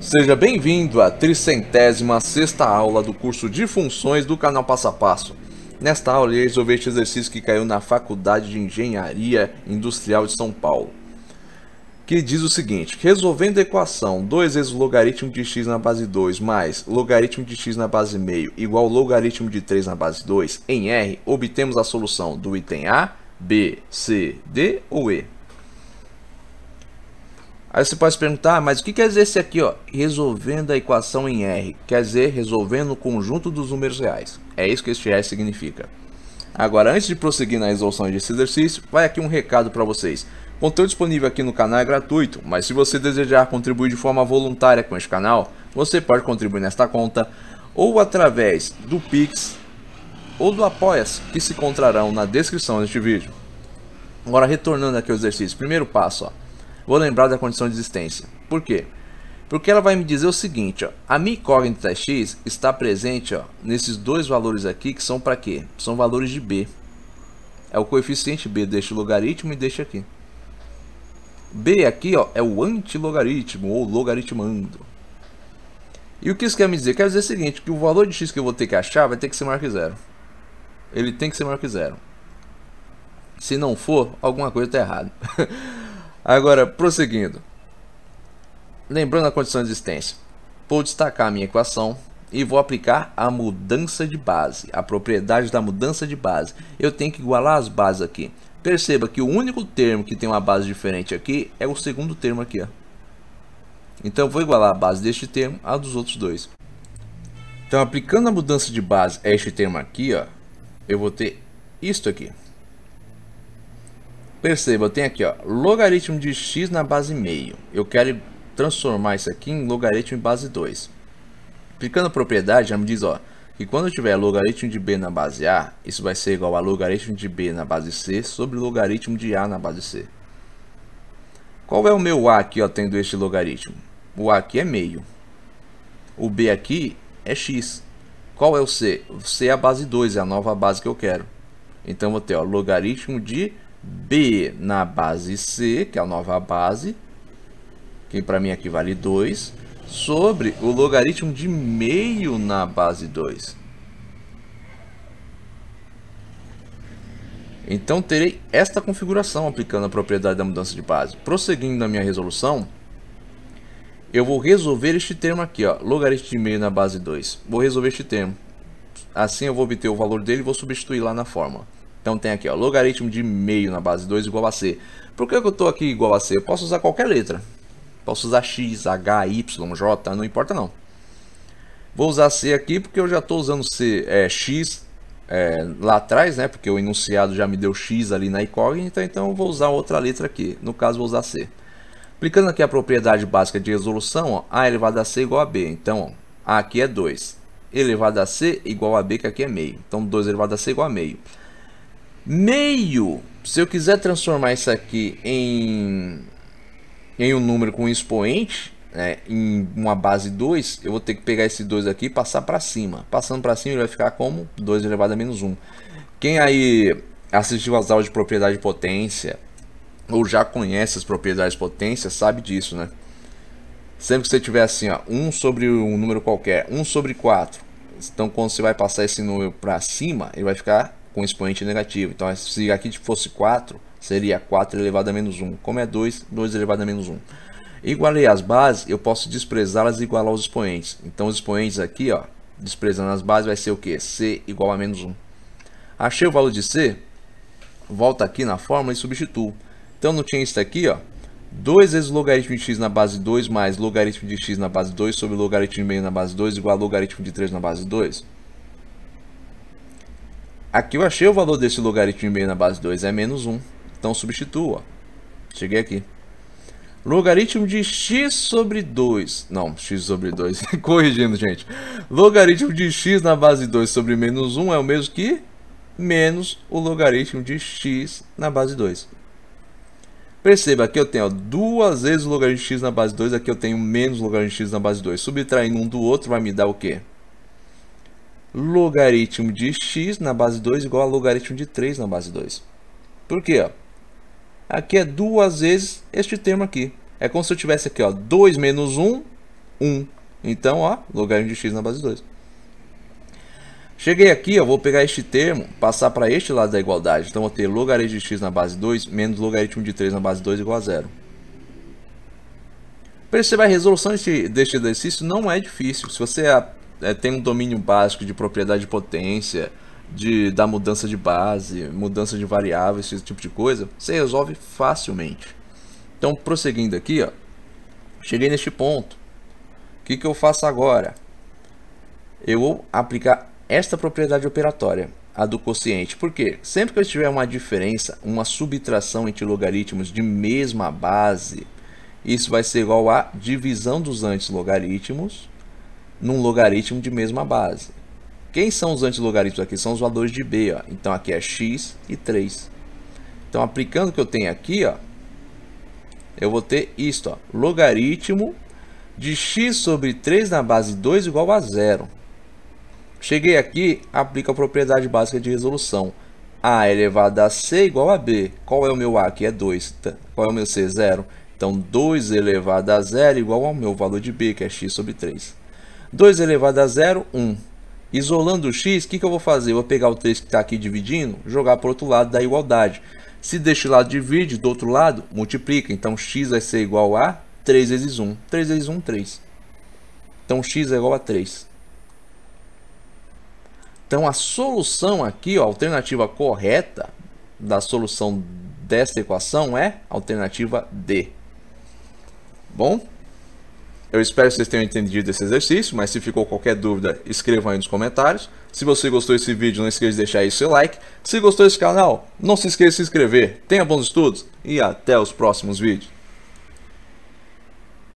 Seja bem-vindo à tricentésima sexta aula do curso de Funções do canal Passo a Passo. Nesta aula, irei resolver este exercício que caiu na Faculdade de Engenharia Industrial de São Paulo, que diz o seguinte, resolvendo a equação 2 vezes o logaritmo de x na base 2 mais logaritmo de x na base meio igual ao logaritmo de 3 na base 2 em R, obtemos a solução do item A, B, C, D ou E. Aí você pode se perguntar, ah, mas o que quer dizer esse aqui, ó? Resolvendo a equação em R. Quer dizer, resolvendo o conjunto dos números reais. É isso que este R significa. Agora, antes de prosseguir na resolução desse exercício, vai aqui um recado para vocês. O conteúdo disponível aqui no canal é gratuito, mas se você desejar contribuir de forma voluntária com este canal, você pode contribuir nesta conta ou através do Pix ou do apoia que se encontrarão na descrição deste vídeo. Agora, retornando aqui ao exercício, primeiro passo, ó vou lembrar da condição de existência. Por quê? Porque ela vai me dizer o seguinte, ó, a minha incógnita x está presente ó, nesses dois valores aqui, que são para quê? São valores de b. É o coeficiente b deste logaritmo e deste aqui. b aqui ó, é o antilogaritmo, ou logaritmando. E o que isso quer me dizer? Quer dizer o seguinte, que o valor de x que eu vou ter que achar vai ter que ser maior que zero. Ele tem que ser maior que zero. Se não for, alguma coisa está errada. Agora, prosseguindo. Lembrando a condição de existência, vou destacar a minha equação e vou aplicar a mudança de base, a propriedade da mudança de base. Eu tenho que igualar as bases aqui. Perceba que o único termo que tem uma base diferente aqui é o segundo termo aqui. Ó. Então, vou igualar a base deste termo à dos outros dois. Então, aplicando a mudança de base a este termo aqui, ó, eu vou ter isto aqui. Perceba, eu tenho aqui ó, logaritmo de x na base meio. Eu quero transformar isso aqui em logaritmo em base 2. Aplicando a propriedade, já me diz ó, que quando eu tiver logaritmo de b na base a, isso vai ser igual a logaritmo de b na base c sobre logaritmo de a na base c. Qual é o meu a aqui ó, tendo este logaritmo? O a aqui é meio. O b aqui é x. Qual é o c? c é a base 2, é a nova base que eu quero. Então, vou ter ó, logaritmo de B na base C, que é a nova base, que para mim aqui vale 2, sobre o logaritmo de meio na base 2. Então terei esta configuração aplicando a propriedade da mudança de base. Prosseguindo na minha resolução, eu vou resolver este termo aqui, ó, logaritmo de meio na base 2. Vou resolver este termo. Assim eu vou obter o valor dele e vou substituir lá na fórmula. Então tem aqui, ó, logaritmo de meio na base 2 igual a C. Por que, eu estou aqui igual a C? Eu posso usar qualquer letra. Posso usar X, H, Y, J, não importa não. Vou usar C aqui porque eu já estou usando C, é, X é, lá atrás, né? Porque o enunciado já me deu X ali na incógnita, então eu vou usar outra letra aqui. No caso, vou usar C. Aplicando aqui a propriedade básica de resolução, ó, A elevado a C igual a B. Então, ó, A aqui é 2. Elevado a C igual a B, que aqui é meio. Então, 2 elevado a C igual a meio meio. Se eu quiser transformar isso aqui em, em um número com expoente, né, em uma base 2, eu vou ter que pegar esse 2 aqui e passar para cima. Passando para cima ele vai ficar como 2 elevado a menos 1. Um. Quem aí assistiu às aulas de propriedade de potência, ou já conhece as propriedades de potência, sabe disso, né? Sempre que você tiver assim, ó, 1 sobre um número qualquer, 1 sobre 4. Então quando você vai passar esse número para cima, ele vai ficar com expoente negativo. Então, se aqui fosse 4, seria 4 elevado a menos 1. Como é 2, 2 elevado a menos 1. Igualei as bases, eu posso desprezá-las e igualar os expoentes. Então, os expoentes aqui, ó, desprezando as bases, vai ser o quê? C igual a menos 1. Achei o valor de C, volto aqui na fórmula e substituo. Então, não tinha isso aqui, ó. 2 vezes logaritmo de x na base 2 mais logaritmo de x na base 2 sobre logaritmo de meio na base 2 igual a logaritmo de 3 na base 2. Aqui eu achei o valor desse logaritmo meio na base 2 é menos 1. Então substitua. Cheguei aqui. Logaritmo de x sobre 2. Não, x sobre 2. Corrigindo, gente. Logaritmo de x na base 2 sobre menos 1 é o mesmo que menos o logaritmo de x na base 2. Perceba, aqui eu tenho ó, duas vezes o logaritmo de x na base 2, aqui eu tenho menos o logaritmo de x na base 2. Subtraindo um do outro vai me dar o quê? logaritmo de x na base 2 igual a logaritmo de 3 na base 2. Por quê? Aqui é duas vezes este termo aqui. É como se eu tivesse aqui, ó, 2 menos 1, 1. Então, ó, logaritmo de x na base 2. Cheguei aqui, eu vou pegar este termo, passar para este lado da igualdade. Então, eu vou ter logaritmo de x na base 2 menos logaritmo de 3 na base 2 igual a zero. Perceba, a resolução deste, deste exercício não é difícil. Se você é, tem um domínio básico de propriedade de potência, de, da mudança de base, mudança de variáveis, esse tipo de coisa, você resolve facilmente. Então, prosseguindo aqui, ó, cheguei neste ponto. O que, que eu faço agora? Eu vou aplicar esta propriedade operatória, a do quociente. Porque sempre que eu tiver uma diferença, uma subtração entre logaritmos de mesma base, isso vai ser igual à divisão dos antilogaritmos num logaritmo de mesma base. Quem são os antilogaritmos aqui? São os valores de B. Ó. Então aqui é x e 3. Então aplicando o que eu tenho aqui, ó, eu vou ter isto. Ó, logaritmo de x sobre 3 na base 2 igual a zero. Cheguei aqui, aplico a propriedade básica de resolução. A é elevado a C igual a B. Qual é o meu A aqui? É 2. Qual é o meu C? 0. Então, 2 elevado a 0 igual ao meu valor de B, que é x sobre 3. 2 elevado a 0, 1. Isolando o x, o que, que eu vou fazer? Eu vou pegar o 3 que está aqui dividindo, jogar para o outro lado da igualdade. Se deste lado divide, do outro lado, multiplica. Então, x vai ser igual a 3 vezes 1. 3 vezes 1, 3. Então, x é igual a 3. Então, a solução aqui, ó, a alternativa correta da solução desta equação é alternativa D. Bom? Eu espero que vocês tenham entendido esse exercício, mas se ficou qualquer dúvida, escrevam aí nos comentários. Se você gostou desse vídeo, não esqueça de deixar aí seu like. Se gostou desse canal, não se esqueça de se inscrever. Tenha bons estudos e até os próximos vídeos.